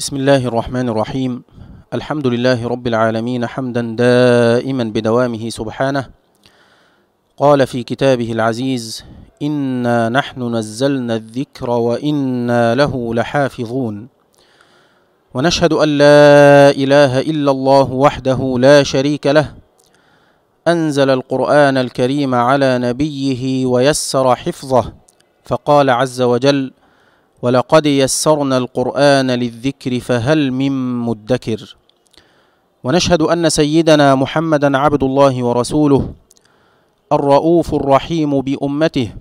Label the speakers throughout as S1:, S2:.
S1: بسم الله الرحمن الرحيم الحمد لله رب العالمين حمدا دائما بدوامه سبحانه قال في كتابه العزيز انا نحن نزلنا الذكر وانا له لحافظون ونشهد ان لا اله الا الله وحده لا شريك له انزل القران الكريم على نبيه ويسر حفظه فقال عز وجل ولقد يسرنا القرآن للذكر فهل من مدكر ونشهد أن سيدنا محمدا عبد الله ورسوله الرؤوف الرحيم بأمته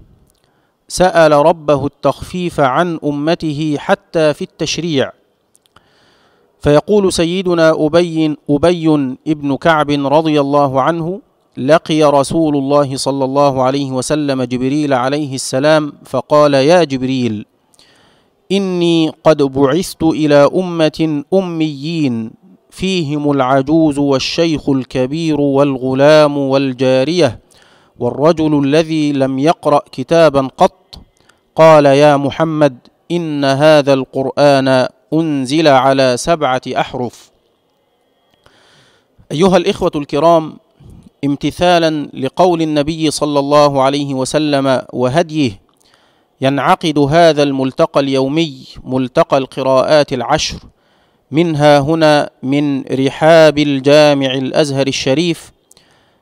S1: سأل ربه التخفيف عن أمته حتى في التشريع فيقول سيدنا أبي أبي ابن كعب رضي الله عنه لقي رسول الله صلى الله عليه وسلم جبريل عليه السلام فقال يا جبريل إني قد بعثت إلى أمة أميين فيهم العجوز والشيخ الكبير والغلام والجارية والرجل الذي لم يقرأ كتابا قط قال يا محمد إن هذا القرآن أنزل على سبعة أحرف أيها الإخوة الكرام امتثالا لقول النبي صلى الله عليه وسلم وهديه ينعقد هذا الملتقى اليومي ملتقى القراءات العشر منها هنا من رحاب الجامع الازهر الشريف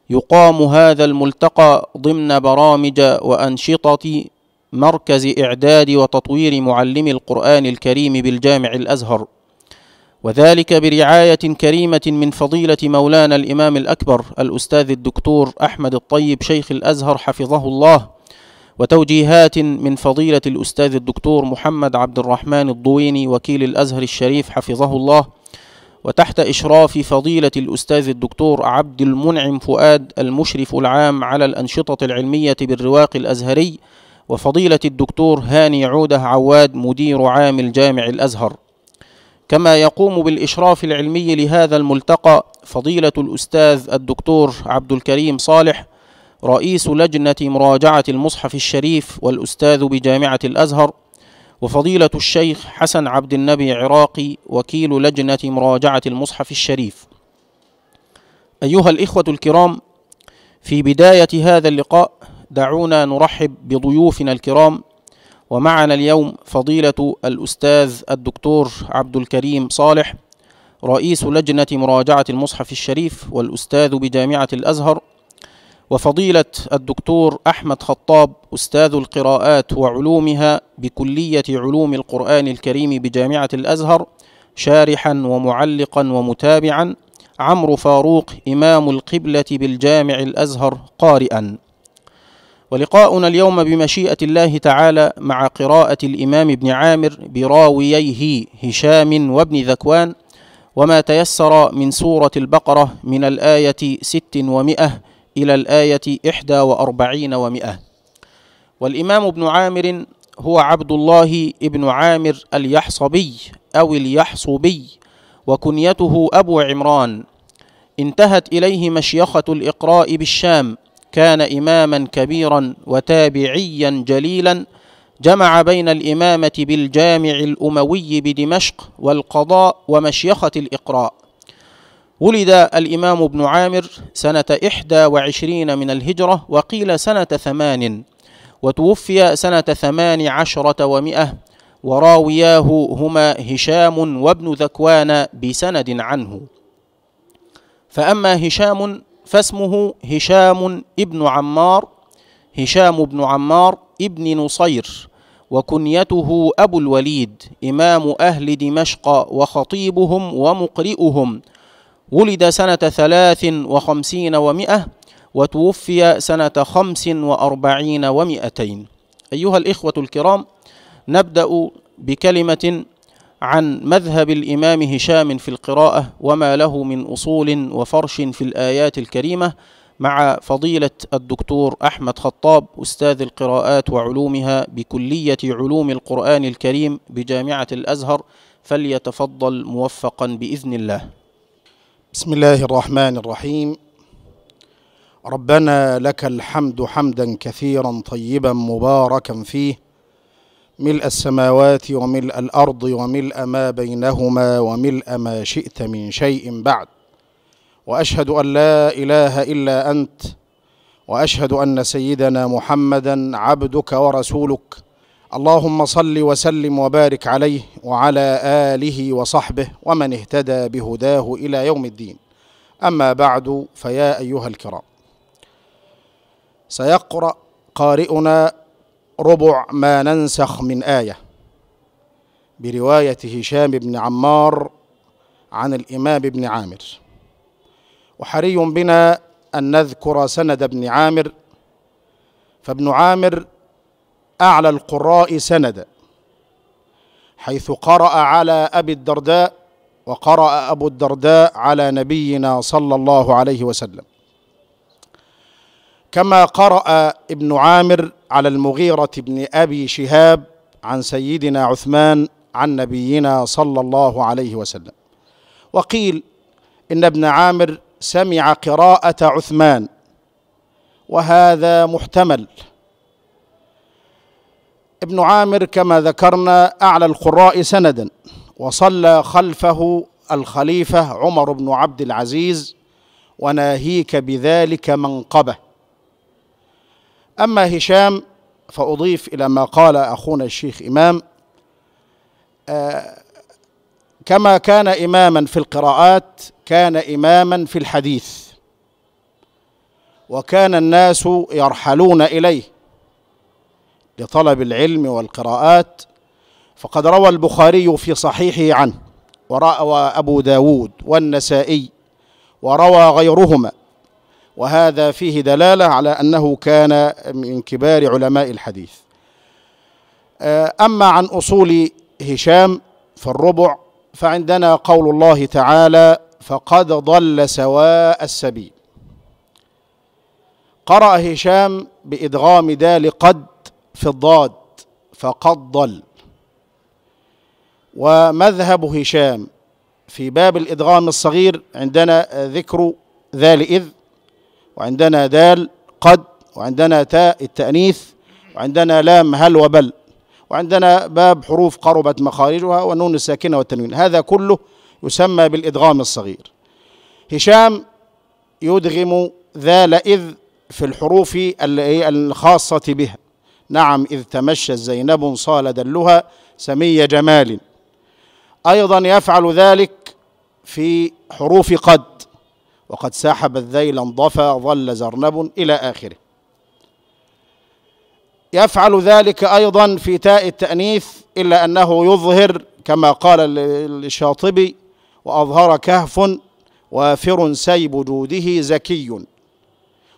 S1: يقام هذا الملتقى ضمن برامج وانشطه مركز اعداد وتطوير معلم القران الكريم بالجامع الازهر وذلك برعايه كريمه من فضيله مولانا الامام الاكبر الاستاذ الدكتور احمد الطيب شيخ الازهر حفظه الله وتوجيهات من فضيلة الأستاذ الدكتور محمد عبد الرحمن الضويني وكيل الأزهر الشريف حفظه الله وتحت إشراف فضيلة الأستاذ الدكتور عبد المنعم فؤاد المشرف العام على الأنشطة العلمية بالرواق الأزهري وفضيلة الدكتور هاني عوده عواد مدير عام الجامع الأزهر كما يقوم بالإشراف العلمي لهذا الملتقى فضيلة الأستاذ الدكتور عبد الكريم صالح رئيس لجنة مراجعة المصحف الشريف والأستاذ بجامعة الأزهر وفضيلة الشيخ حسن عبد النبي عراقي وكيل لجنة مراجعة المصحف الشريف. أيها الإخوة الكرام، في بداية هذا اللقاء دعونا نرحب بضيوفنا الكرام ومعنا اليوم فضيلة الأستاذ الدكتور عبد الكريم صالح رئيس لجنة مراجعة المصحف الشريف والأستاذ بجامعة الأزهر وفضيلة الدكتور أحمد خطاب أستاذ القراءات وعلومها بكلية علوم القرآن الكريم بجامعة الأزهر شارحا ومعلقا ومتابعا عمرو فاروق إمام القبلة بالجامع الأزهر قارئا ولقاؤنا اليوم بمشيئة الله تعالى مع قراءة الإمام ابن عامر براوييه هشام وابن ذكوان وما تيسر من سورة البقرة من الآية ست ومئة إلى الآية إحدى وأربعين ومئة والإمام ابن عامر هو عبد الله ابن عامر اليحصبي أو اليحصبي وكنيته أبو عمران انتهت إليه مشيخة الإقراء بالشام كان إماما كبيرا وتابعيا جليلا جمع بين الإمامة بالجامع الأموي بدمشق والقضاء ومشيخة الإقراء ولد الإمام ابن عامر سنة إحدى وعشرين من الهجرة وقيل سنة ثمان وتوفي سنة ثمان عشرة ومئة وراوياه هما هشام وابن ذكوان بسند عنه فأما هشام فاسمه هشام ابن عمار هشام بن عمار ابن نصير وكنيته أبو الوليد إمام أهل دمشق وخطيبهم ومقرئهم ولد سنة ثلاث وخمسين ومئة وتوفي سنة خمس وأربعين ومئتين أيها الإخوة الكرام نبدأ بكلمة عن مذهب الإمام هشام في القراءة وما له من أصول وفرش في الآيات الكريمة مع فضيلة الدكتور أحمد خطاب أستاذ القراءات وعلومها بكلية علوم القرآن الكريم بجامعة الأزهر فليتفضل موفقا بإذن الله
S2: بسم الله الرحمن الرحيم ربنا لك الحمد حمدا كثيرا طيبا مباركا فيه ملء السماوات وملء الارض وملء ما بينهما وملء ما شئت من شيء بعد واشهد ان لا اله الا انت واشهد ان سيدنا محمدا عبدك ورسولك اللهم صل وسلم وبارك عليه وعلى اله وصحبه ومن اهتدى بهداه الى يوم الدين اما بعد فيا ايها الكرام سيقرا قارئنا ربع ما ننسخ من ايه بروايه هشام بن عمار عن الامام بن عامر وحري بنا ان نذكر سند ابن عامر فابن عامر أعلى القراء سندا حيث قرأ على أبي الدرداء وقرأ أبو الدرداء على نبينا صلى الله عليه وسلم كما قرأ ابن عامر على المغيرة بن أبي شهاب عن سيدنا عثمان عن نبينا صلى الله عليه وسلم وقيل إن ابن عامر سمع قراءة عثمان وهذا محتمل ابن عامر كما ذكرنا أعلى القراء سندا وصلى خلفه الخليفة عمر بن عبد العزيز وناهيك بذلك منقبه أما هشام فأضيف إلى ما قال أخونا الشيخ إمام آه، كما كان إماما في القراءات كان إماما في الحديث وكان الناس يرحلون إليه لطلب العلم والقراءات فقد روى البخاري في صحيحه عنه وروى أبو داود والنسائي وروى غيرهما وهذا فيه دلالة على أنه كان من كبار علماء الحديث آه، أما عن أصول هشام في الربع فعندنا قول الله تعالى فقد ضل سواء السبيل قرأ هشام بإدغام دال قد في الضاد فقد ضل ومذهب هشام في باب الإدغام الصغير عندنا ذكر ذال إذ وعندنا دال قد وعندنا تاء التأنيث وعندنا لام هل وبل وعندنا باب حروف قربت مخارجها والنون الساكنة والتنوين هذا كله يسمى بالإدغام الصغير هشام يدغم ذال إذ في الحروف الخاصة بها نعم إذ تمشت زينب صال دلها سمي جمال أيضا يفعل ذلك في حروف قد وقد سحب الذيل انضفى ظل زرنب إلى آخره يفعل ذلك أيضا في تاء التأنيث إلا أنه يظهر كما قال الشاطبي وأظهر كهف وافر سيب جوده زكي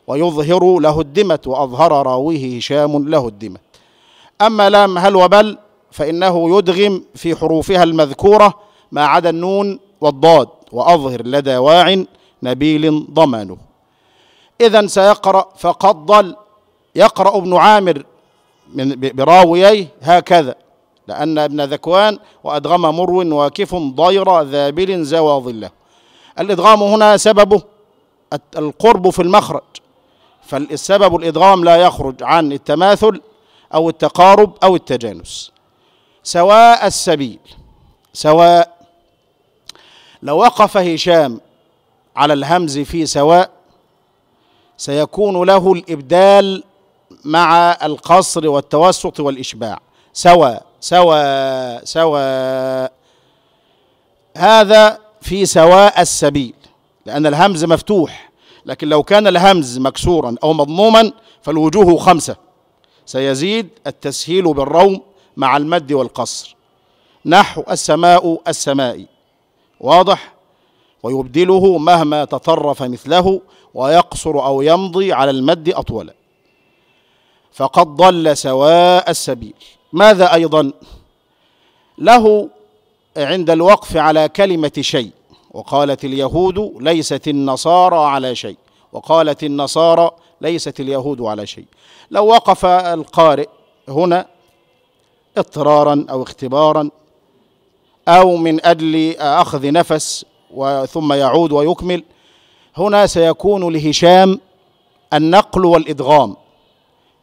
S2: ويظهر له الدمة وأظهر راويه هشام له الدمة أما لام هل وبل فإنه يدغم في حروفها المذكورة ما عدا النون والضاد وأظهر لدى واع نبيل ضمانه إذا سيقرأ فقد ضل يقرأ ابن عامر من براوييه هكذا لأن ابن ذكوان وأدغم مرو واكف ضير ذابل زوى ظله الإدغام هنا سببه القرب في المخرج فالسبب الإدغام لا يخرج عن التماثل أو التقارب أو التجانس سواء السبيل سواء لو وقف هشام على الهمز في سواء سيكون له الإبدال مع القصر والتوسط والإشباع سواء سواء سواء هذا في سواء السبيل لأن الهمز مفتوح لكن لو كان الهمز مكسورا أو مضموما فالوجوه خمسة سيزيد التسهيل بالروم مع المد والقصر نحو السماء السماء واضح ويبدله مهما تطرف مثله ويقصر أو يمضي على المد أطول فقد ضل سواء السبيل ماذا أيضا له عند الوقف على كلمة شيء وقالت اليهود ليست النصارى على شيء وقالت النصارى ليست اليهود على شيء لو وقف القارئ هنا اضطرارا او اختبارا او من اجل اخذ نفس ثم يعود ويكمل هنا سيكون لهشام النقل والادغام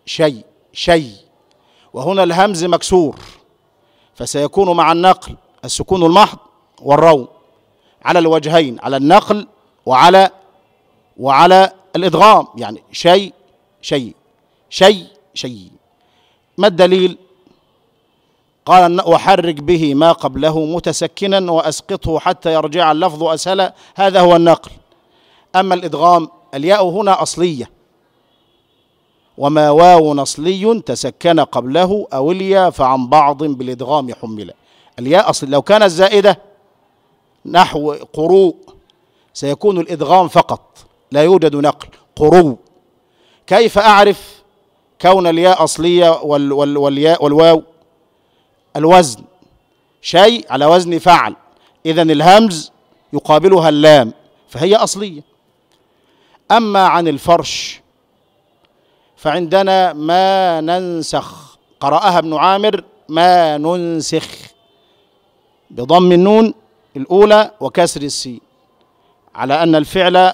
S2: شيء شيء وهنا الهمز مكسور فسيكون مع النقل السكون المحض والروم على الوجهين على النقل وعلى وعلى الادغام يعني شيء شيء شيء شيء ما الدليل قال وحرك به ما قبله متسكنا واسقطه حتى يرجع اللفظ اسهل هذا هو النقل اما الادغام الياء هنا اصليه وما واو نصلي تسكن قبله او الياء فعن بعض بالادغام حمل الياء اصل لو كانت زائده نحو قروء سيكون الإدغام فقط لا يوجد نقل قرو كيف أعرف كون الياء أصلية وال وال والياء والواو الوزن شيء على وزن فعل إذا الهمز يقابلها اللام فهي أصلية أما عن الفرش فعندنا ما ننسخ قرأها ابن عامر ما ننسخ بضم النون الأولى وكسر السين على أن الفعل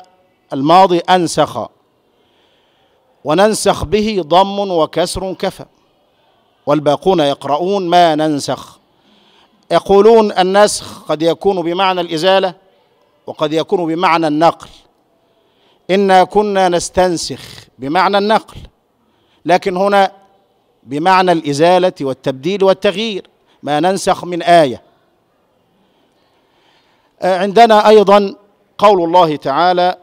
S2: الماضي أنسخ وننسخ به ضم وكسر كفى والباقون يقرؤون ما ننسخ يقولون النسخ قد يكون بمعنى الإزالة وقد يكون بمعنى النقل إنا كنا نستنسخ بمعنى النقل لكن هنا بمعنى الإزالة والتبديل والتغيير ما ننسخ من آية آه، عندنا ايضا قول الله تعالى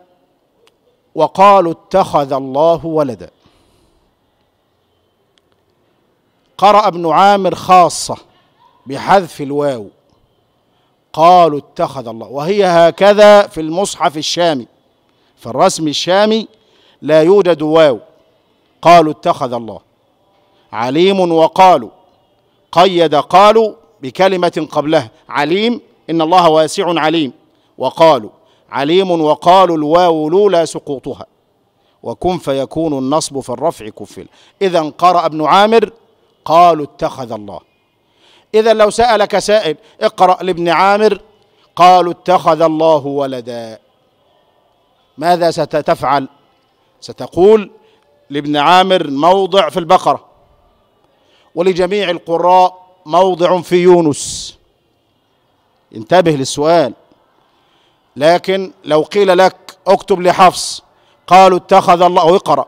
S2: وقالوا اتخذ الله ولدا قرأ ابن عامر خاصة بحذف الواو قالوا اتخذ الله وهي هكذا في المصحف الشامي في الرسم الشامي لا يوجد واو قالوا اتخذ الله عليم وقالوا قيد قالوا بكلمة قبلها عليم إن الله واسع عليم وقالوا عليم وقالوا الواو لولا سقوطها وكن فيكون النصب في الرفع كفل إذا قرأ ابن عامر قالوا اتخذ الله إذا لو سألك سائل اقرأ لابن عامر قالوا اتخذ الله ولدا ماذا ستفعل ستقول لابن عامر موضع في البقرة ولجميع القراء موضع في يونس انتبه للسؤال لكن لو قيل لك اكتب لحفص قالوا اتخذ الله او اقرأ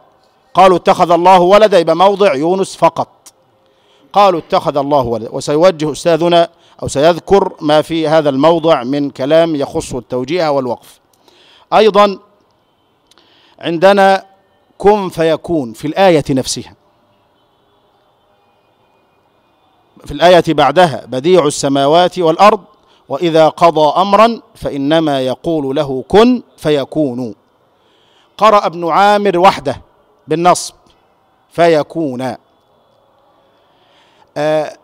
S2: قالوا اتخذ الله ولدا يبقى موضع يونس فقط قالوا اتخذ الله ولدا وسيوجه استاذنا او سيذكر ما في هذا الموضع من كلام يخص التوجيه والوقف ايضا عندنا كن فيكون في الايه نفسها في الايه بعدها بديع السماوات والارض واذا قضى امرا فانما يقول له كن فيكون قرا ابن عامر وحده بالنصب فيكون آه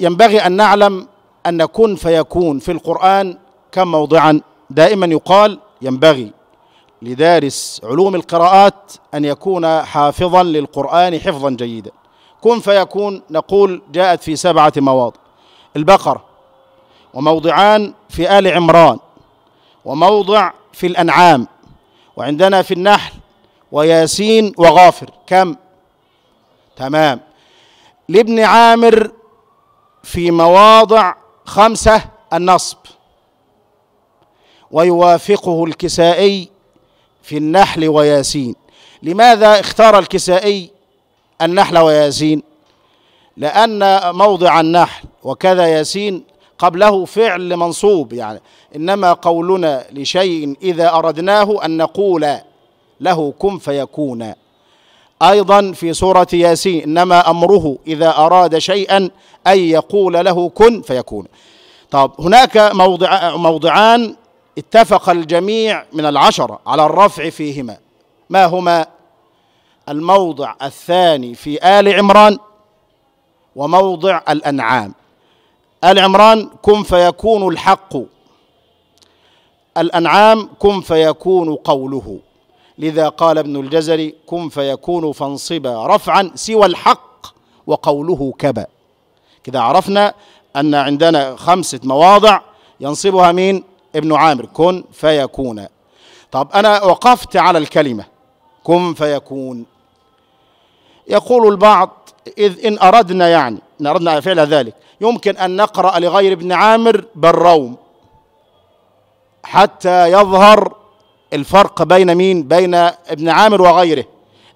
S2: ينبغي ان نعلم ان كن فيكون في القران كم موضعا دائما يقال ينبغي لدارس علوم القراءات ان يكون حافظا للقران حفظا جيدا كن فيكون نقول جاءت في سبعه مواضع البقره وموضعان في آل عمران وموضع في الأنعام وعندنا في النحل وياسين وغافر كم تمام لابن عامر في مواضع خمسة النصب ويوافقه الكسائي في النحل وياسين لماذا اختار الكسائي النحل وياسين لأن موضع النحل وكذا ياسين قبله فعل منصوب يعني انما قولنا لشيء اذا اردناه ان نقول له كن فيكون ايضا في سوره ياسين انما امره اذا اراد شيئا ان يقول له كن فيكون طب هناك موضع موضعان اتفق الجميع من العشره على الرفع فيهما ما هما الموضع الثاني في ال عمران وموضع الانعام آل عمران كن فيكون الحق الأنعام كن فيكون قوله لذا قال ابن الجزري كن فيكون فانصبا رفعا سوى الحق وقوله كبا كذا عرفنا أن عندنا خمسة مواضع ينصبها مين ابن عامر كن فيكون طب أنا وقفت على الكلمة كن فيكون يقول البعض إذ إن أردنا يعني إن أردنا فعل ذلك يمكن أن نقرأ لغير ابن عامر بالروم حتى يظهر الفرق بين مين بين ابن عامر وغيره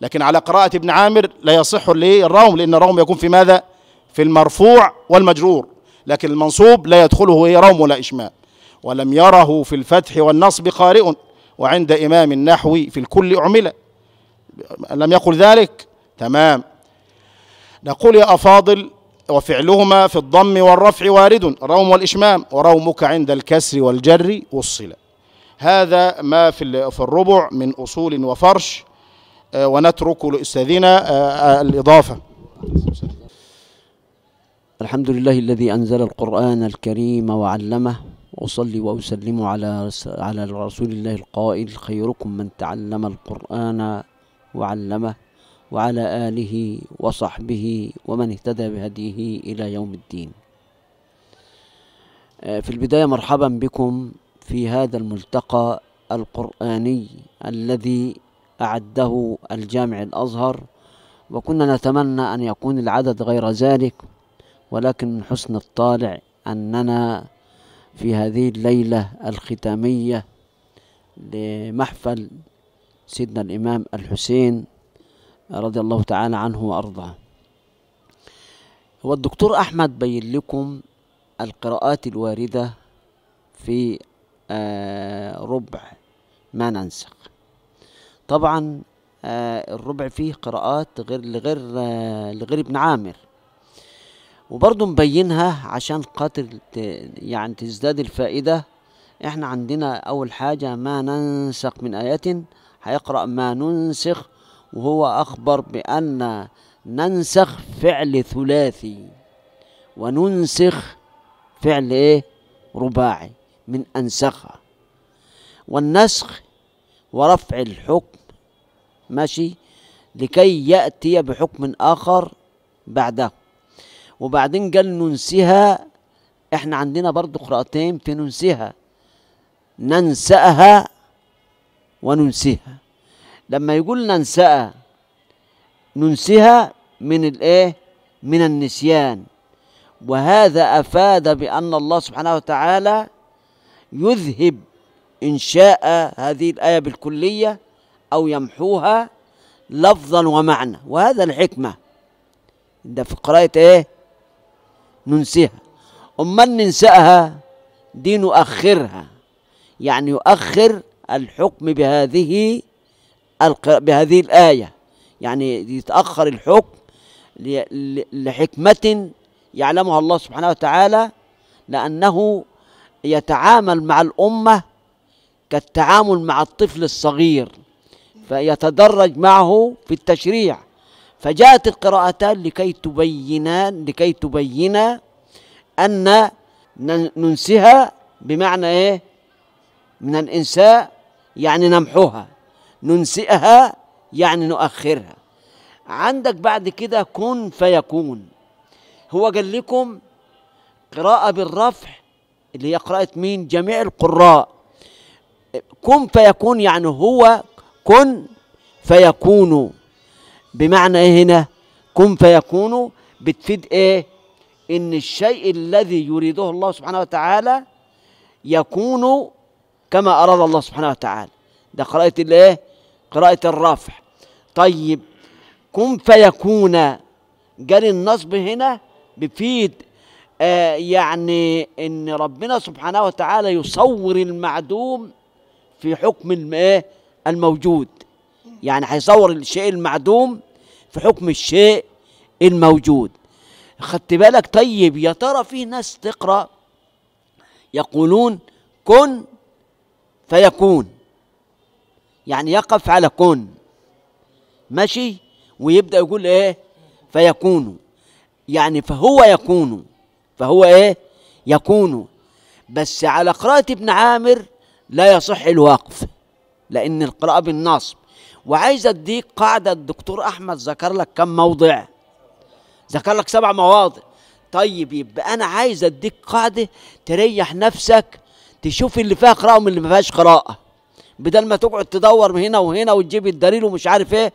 S2: لكن على قراءة ابن عامر لا يصح ليه الروم لأن الروم يكون في ماذا في المرفوع والمجرور لكن المنصوب لا يدخله روم ولا إشماء ولم يره في الفتح والنصب قارئ وعند إمام النحو في الكل أعمل لم يقل ذلك تمام نقول يا أفاضل وفعلهما في الضم والرفع وارد روم والإشمام ورومك عند الكسر والجر والصلة هذا ما في في الربع من أصول وفرش آه، ونترك لأستاذنا آه، آه، الإضافة
S3: الحمد لله الذي أنزل القرآن الكريم وعلمه وأصلي وأسلم على على رسول الله القائل خيركم من تعلم القرآن وعلمه وعلى آله وصحبه ومن اهتدى بهديه إلى يوم الدين آه، في البداية مرحبا بكم في هذا الملتقى القرآني الذي أعده الجامع الأزهر وكنا نتمنى أن يكون العدد غير ذلك ولكن من حسن الطالع أننا في هذه الليلة الختامية لمحفل سيدنا الإمام الحسين رضي الله تعالى عنه وأرضاه هو الدكتور أحمد بين لكم القراءات الواردة في آه، ربع ما ننسخ طبعا آه، الربع فيه قراءات غير لغير آه، لغير ابن عامر وبرضه مبينها عشان خاطر يعني تزداد الفائدة احنا عندنا أول حاجة ما ننسخ من ايات هيقرأ ما ننسخ وهو أخبر بأن ننسخ فعل ثلاثي وننسخ فعل إيه رباعي من أنسخة والنسخ ورفع الحكم ماشي لكي يأتي بحكم آخر بعده وبعدين قال ننسها احنا عندنا برضو قراءتين في ننسها ننسأها وننسيها لما يقول ننسأ ننسها من الايه من النسيان وهذا افاد بان الله سبحانه وتعالى يذهب ان شاء هذه الايه بالكليه او يمحوها لفظا ومعنى وهذا الحكمه ده في قرايه ايه ننسها امال ننساها دي نؤخرها يعني يؤخر الحكم بهذه بهذه الآية يعني يتأخر الحكم لحكمة يعلمها الله سبحانه وتعالى لأنه يتعامل مع الأمة كالتعامل مع الطفل الصغير فيتدرج معه في التشريع فجاءت القراءتان لكي تبينا لكي تبينا أن ننسها بمعنى إيه من الإنساء يعني نمحوها ننسئها يعني نؤخرها عندك بعد كده كن فيكون هو قال لكم قراءة بالرفع اللي هي قراءة مين جميع القراء كن فيكون يعني هو كن فيكون بمعنى ايه هنا كن فيكون بتفيد ايه ان الشيء الذي يريده الله سبحانه وتعالى يكون كما اراد الله سبحانه وتعالى ده قراءة الايه قراءة الرفع طيب كن فيكون قال النصب هنا بفيد آه يعني ان ربنا سبحانه وتعالى يصور المعدوم في حكم آه، الموجود يعني هيصور الشيء المعدوم في حكم الشيء الموجود خدت بالك طيب يا ترى في ناس تقرا يقولون كن فيكون يعني يقف على كون ماشي ويبدأ يقول إيه فيكون يعني فهو يكون فهو إيه يكون بس على قراءة ابن عامر لا يصح الوقف لأن القراءة بالنصب وعايز أديك قاعدة الدكتور أحمد ذكر لك كم موضع ذكر لك سبع مواضع طيب يبقى أنا عايز أديك قاعدة تريح نفسك تشوف اللي فيها قراءة ومن اللي ما فيهاش قراءة بدل ما تقعد تدور من هنا وهنا وتجيب الدليل ومش عارف ايه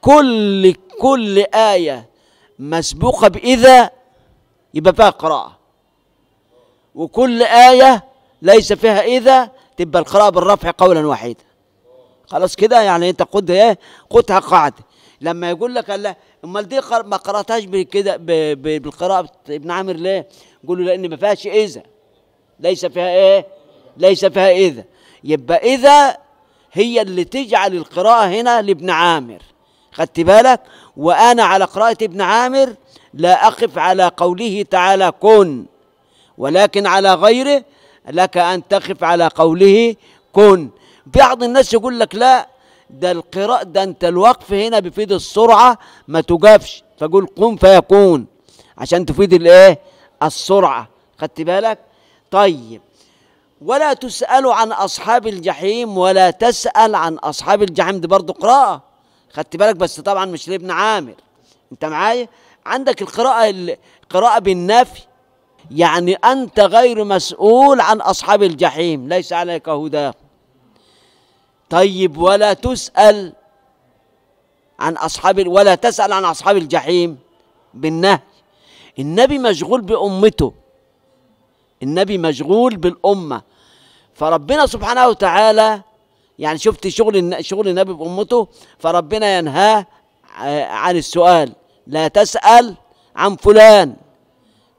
S3: كل كل آية مسبوقة بإذا يبقى فيها قراءة وكل آية ليس فيها إذا تبقى القراءة بالرفع قولا واحدا خلاص كده يعني انت قد ايه قدها قاعده لما يقول لك الله امال دي ما قراتهاش كده بالقراءه ابن عامر ليه؟ يقول له لان ما فيهاش اذا ليس فيها ايه؟ ليس فيها اذا يبقى إذا هي اللي تجعل القراءة هنا لابن عامر خدت بالك وأنا على قراءة ابن عامر لا أقف على قوله تعالى كن ولكن على غيره لك أن تقف على قوله كن بعض الناس يقول لك لا ده القراءة ده أنت الوقف هنا بيفيد السرعة ما تجافش فقول قم فيكون عشان تفيد الايه السرعة خدت بالك طيب ولا تسأل عن أصحاب الجحيم ولا تسأل عن أصحاب الجحيم دي برضه قراءة خدت بالك بس طبعا مش لابن عامر أنت معايا عندك القراءة القراءة بالنفي يعني أنت غير مسؤول عن أصحاب الجحيم ليس عليك هدى طيب ولا تسأل عن أصحاب ولا تسأل عن أصحاب الجحيم بالنهي النبي مشغول بأمته النبي مشغول بالأمة فربنا سبحانه وتعالى يعني شفت شغل شغل النبي بأمته فربنا ينهاه عن السؤال لا تسأل عن فلان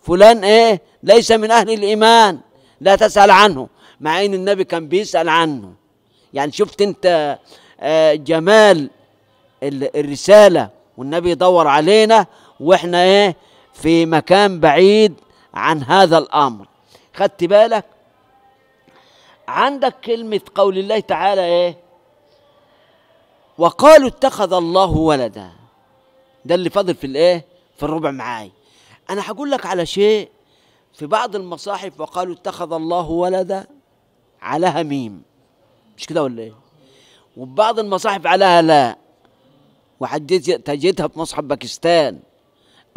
S3: فلان ايه ليس من أهل الإيمان لا تسأل عنه مع ان النبي كان بيسأل عنه يعني شفت انت آه، جمال الرسالة والنبي يدور علينا واحنا ايه في مكان بعيد عن هذا الامر خدت بالك عندك كلمة قول الله تعالى ايه وقالوا اتخذ الله ولدا ده اللي فاضل في الايه في الربع معاي انا هقول لك على شيء في بعض المصاحف وقالوا اتخذ الله ولدا عليها ميم مش كده ولا ايه وفي بعض المصاحف عليها لا وحديت تجدها في مصحف باكستان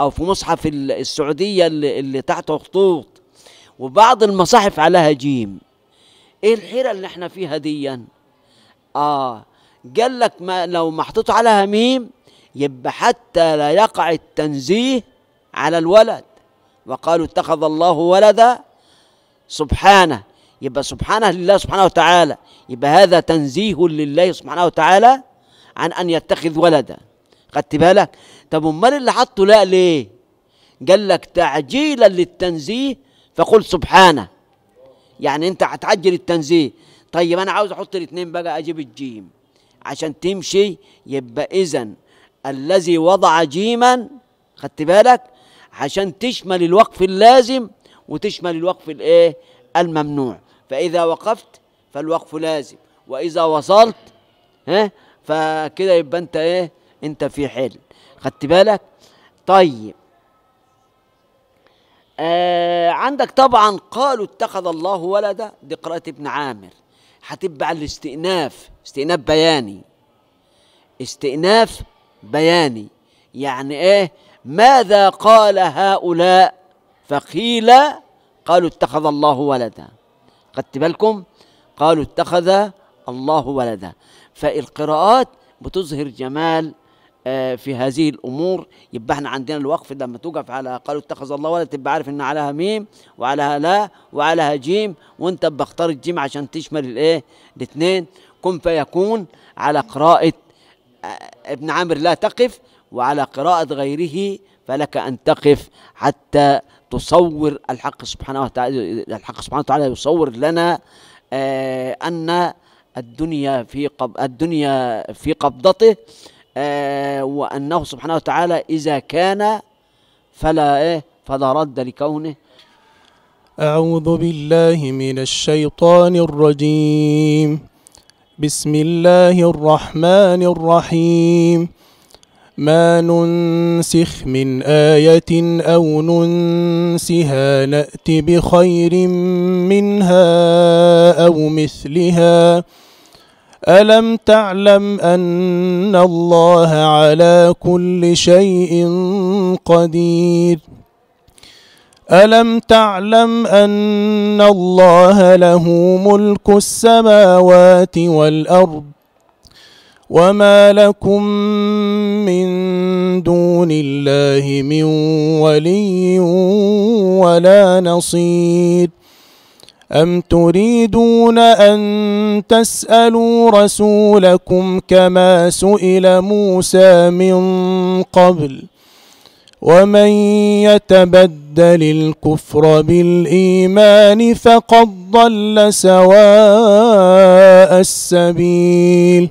S3: او في مصحف السعوديه اللي, اللي تحته خطوط وبعض المصاحف عليها جيم ايه الحيرة اللي احنا فيها ديا اه قال لك ما لو محطوط عليها ميم يبقى حتى لا يقع التنزيه على الولد وقالوا اتخذ الله ولدا سبحانه يبقى سبحانه لله سبحانه وتعالى يبقى هذا تنزيه لله سبحانه وتعالى عن ان يتخذ ولدا خدت بالك طب امال اللي حطه لا ليه قال لك تعجيلا للتنزيه فقل سبحانه يعني انت هتعجل التنزيه طيب انا عاوز احط الاثنين بقى اجيب الجيم عشان تمشي يبقى اذا الذي وضع جيما خدت بالك عشان تشمل الوقف اللازم وتشمل الوقف الايه الممنوع فاذا وقفت فالوقف لازم واذا وصلت ها فكده يبقى انت ايه انت في حل خدت بالك طيب آه عندك طبعا قالوا اتخذ الله ولدا دي قراءة ابن عامر هتبقى على الاستئناف استئناف بياني استئناف بياني يعني ايه ماذا قال هؤلاء فقيل قالوا اتخذ الله ولدا خدت بالكم قالوا اتخذ الله ولدا فالقراءات بتظهر جمال آه، في هذه الامور يبقى احنا عندنا الوقف لما توقف على قالوا اتخذ الله ولا تبقى عارف ان عليها ميم وعليها لا وعليها جيم وانت بختار الجيم عشان تشمل الايه الاثنين كن فيكون على قراءه آه، ابن عامر لا تقف وعلى قراءه غيره فلك ان تقف حتى تصور الحق سبحانه وتعالى الحق سبحانه وتعالى يصور لنا آه، ان الدنيا في قب الدنيا في قبضته آه، وأنه سبحانه وتعالى إذا كان فلا إيه فلا رد لكونه
S4: أعوذ بالله من الشيطان الرجيم بسم الله الرحمن الرحيم ما ننسخ من آية أو ننسها نأتي بخير منها أو مثلها ۖ ألم تعلم أن الله على كل شيء قدير ألم تعلم أن الله له ملك السماوات والأرض وما لكم من دون الله من ولي ولا نصير أم تريدون أن تسألوا رسولكم كما سئل موسى من قبل ومن يتبدل الكفر بالإيمان فقد ضل سواء السبيل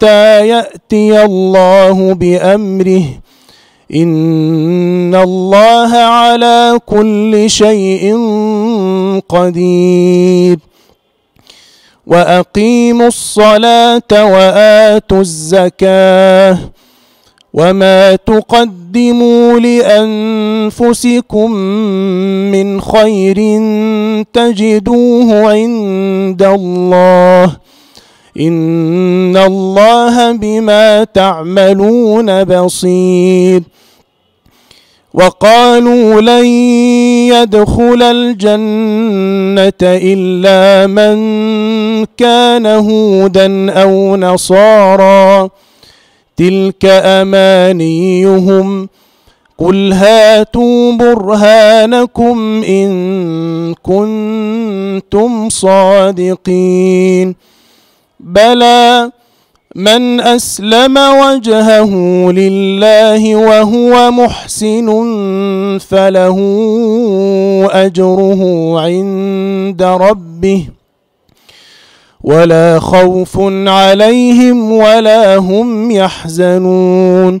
S4: حتى ياتي الله بامره ان الله على كل شيء قدير واقيموا الصلاه واتوا الزكاه وما تقدموا لانفسكم من خير تجدوه عند الله إن الله بما تعملون بصير وقالوا لن يدخل الجنة إلا من كان هودا أو نصارى تلك أمانيهم قل هاتوا برهانكم إن كنتم صادقين بلى من أسلم وجهه لله وهو محسن فله أجره عند ربه ولا خوف عليهم ولا هم يحزنون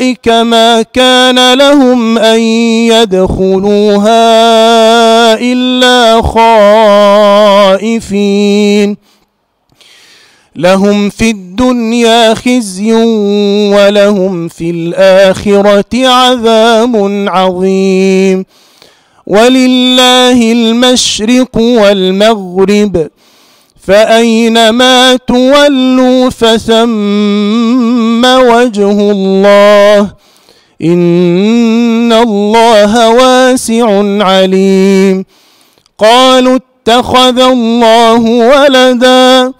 S4: أولئك ما كان لهم أن يدخلوها إلا خائفين لهم في الدنيا خزي ولهم في الآخرة عذاب عظيم ولله المشرق والمغرب فأينما تولوا فثم ثم وجه الله إن الله واسع عليم قالوا اتخذ الله ولدا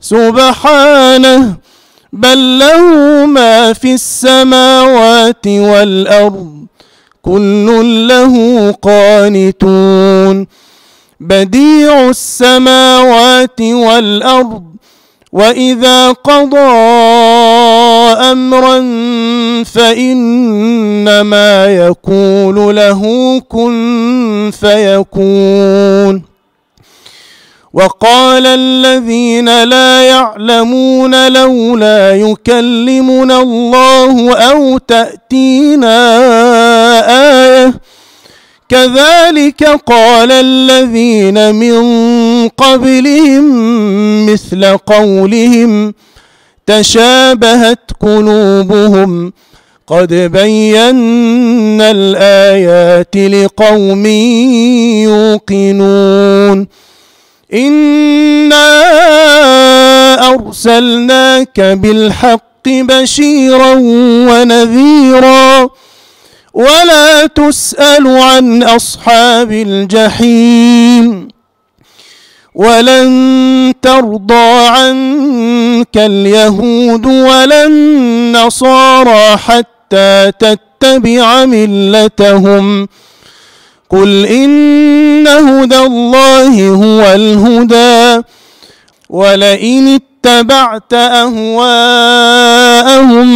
S4: سبحانه بل له ما في السماوات والأرض كل له قانتون بديع السماوات والأرض وإذا قضى أمرا فإنما يقول له كن فيكون وقال الذين لا يعلمون لولا يكلمنا الله أو تأتينا آية كذلك قال الذين من قبلهم مثل قولهم ۖ تشابهت قلوبهم قد بينا الآيات لقوم يوقنون إنا أرسلناك بالحق بشيرا ونذيرا ولا تسأل عن أصحاب الجحيم ولن ترضى عنك اليهود ولا النصارى حتى تتبع ملتهم قل إن هدى الله هو الهدى ولئن اتبعت اهواءهم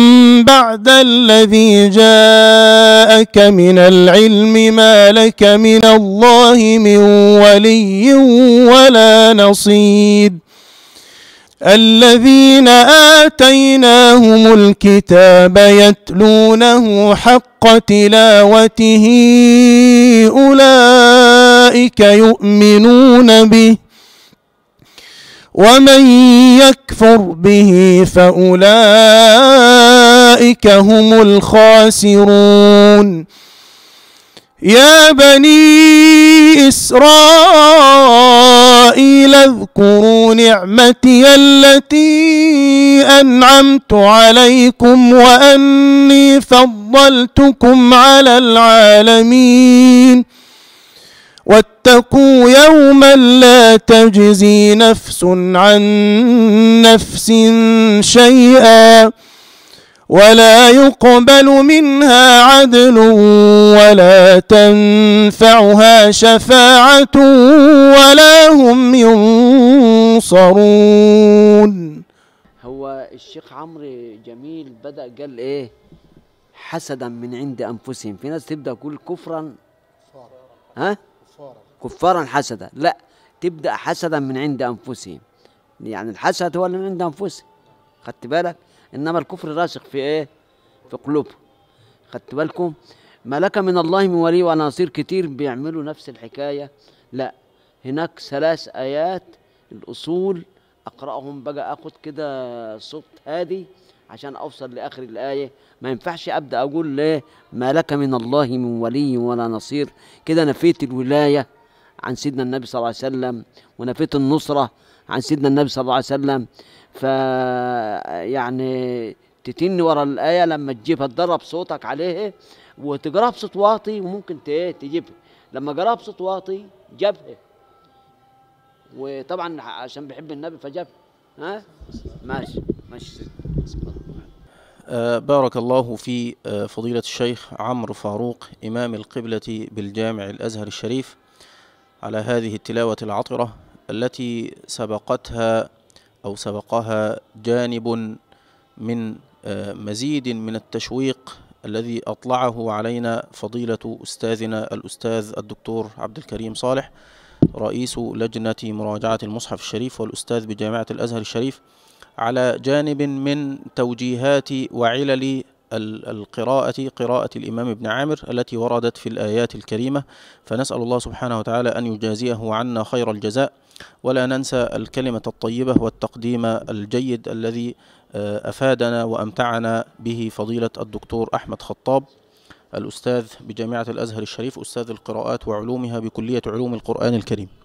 S4: بعد الذي جاءك من العلم ما لك من الله من ولي ولا نصير الذين آتيناهم الكتاب يتلونه حق تلاوته أولئك يؤمنون به ومن يكفر به فأولئك هم الخاسرون يا بني إسرائيل اذكروا نعمتي التي أنعمت عليكم وأني فضلتكم على العالمين واتقوا يوما لا تجزي نفس عن نفس شيئا ولا يقبل منها عدل ولا تنفعها شفاعة ولا هم ينصرون هو
S3: الشيخ عمرو جميل بدأ قال ايه حسدا من عند انفسهم في ناس تبدأ تقول كفرا ها كفارا حسدا لا تبدا حسدا من عند انفسهم يعني الحسد هو اللي من عند انفسهم خدت بالك انما الكفر راسخ في ايه في قلوبهم خدت بالكم ما لك من الله من ولي وناصير كتير بيعملوا نفس الحكايه لا هناك ثلاث ايات الاصول اقراهم بقى اخد كده صوت هادي عشان اوصل لاخر الايه ما ينفعش ابدا اقول ليه ما لك من الله من ولي ولا نصير كده نفيت الولايه عن سيدنا النبي صلى الله عليه وسلم ونفيت النصرة عن سيدنا النبي صلى الله عليه وسلم ف يعني تتن ورا الآية لما تجيبها تدرب صوتك عليها وتقراها بصوت واطي وممكن تجيبها لما قراها بصوت واطي جابها وطبعا عشان بحب النبي فجاب ها ماشي ماشي
S1: أه، بارك الله في أه، فضيلة الشيخ عمرو فاروق إمام القبلة بالجامع الأزهر الشريف على هذه التلاوة العطرة التي سبقتها أو سبقها جانب من آه، مزيد من التشويق الذي أطلعه علينا فضيلة أستاذنا الأستاذ الدكتور عبد الكريم صالح رئيس لجنة مراجعة المصحف الشريف والأستاذ بجامعة الأزهر الشريف على جانب من توجيهات وعلل القراءة قراءة الإمام ابن عامر التي وردت في الآيات الكريمة فنسأل الله سبحانه وتعالى أن يجازيه عنا خير الجزاء ولا ننسى الكلمة الطيبة والتقديم الجيد الذي آه، أفادنا وأمتعنا به فضيلة الدكتور أحمد خطاب الأستاذ بجامعة الأزهر الشريف أستاذ القراءات وعلومها بكلية علوم القرآن الكريم